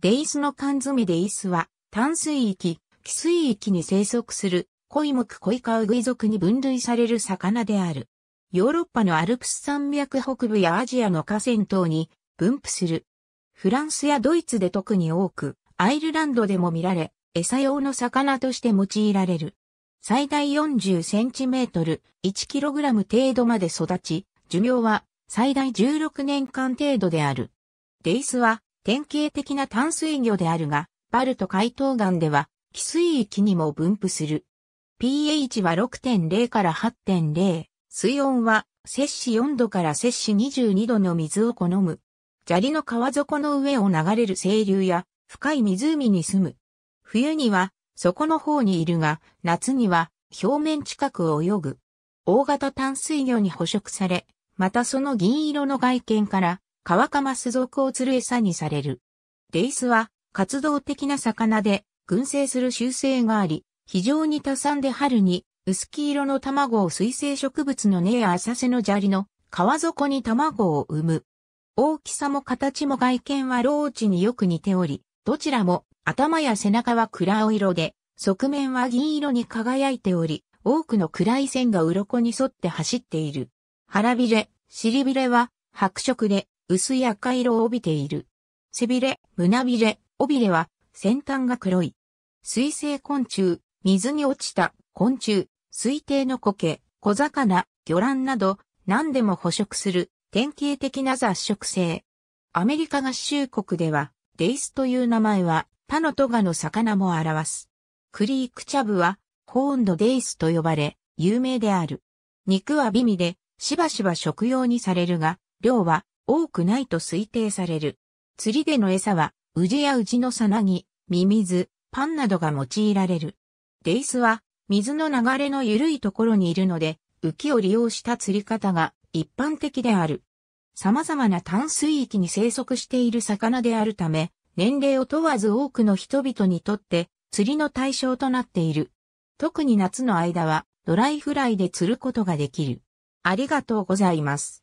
デイスの缶詰デイスは、淡水域、寄水域に生息する、コイモクコイカウグイ族に分類される魚である。ヨーロッパのアルプス山脈北部やアジアの河川等に分布する。フランスやドイツで特に多く、アイルランドでも見られ、餌用の魚として用いられる。最大40センチメートル、1キログラム程度まで育ち、寿命は最大16年間程度である。デイスは典型的な淡水魚であるが、バルト海東岸では、寄水域にも分布する。pH は6.0から8.0。水温は、摂氏4度から摂氏22度の水を好む。砂利の川底の上を流れる清流や、深い湖に住む。冬には、底の方にいるが、夏には、表面近くを泳ぐ。大型淡水魚に捕食され、またその銀色の外見から、カワカマス属を釣る餌にされる。レイスは活動的な魚で群生する習性があり、非常に多産で春に薄黄色の卵を水生植物の根や浅瀬の砂利の川底に卵を産む。大きさも形も外見はローチによく似ており、どちらも頭や背中は暗青色で、側面は銀色に輝いており、多くの暗い線が鱗に沿って走っている。腹びれ、尻びれは白色で、薄い赤色を帯びている。背びれ、胸びれ、尾びれは先端が黒い。水生昆虫、水に落ちた昆虫、水底の苔、小魚、魚卵など何でも捕食する典型的な雑食性。アメリカ合衆国ではデイスという名前は他のトガの魚も表す。クリークチャブはホーンドデイスと呼ばれ有名である。肉は美味でしばしば食用にされるが、量は多くないと推定される。釣りでの餌は、ウジやウジのさなぎ、ミミズ、パンなどが用いられる。デイスは、水の流れの緩いところにいるので、浮きを利用した釣り方が一般的である。様々な淡水域に生息している魚であるため、年齢を問わず多くの人々にとって釣りの対象となっている。特に夏の間はドライフライで釣ることができる。ありがとうございます。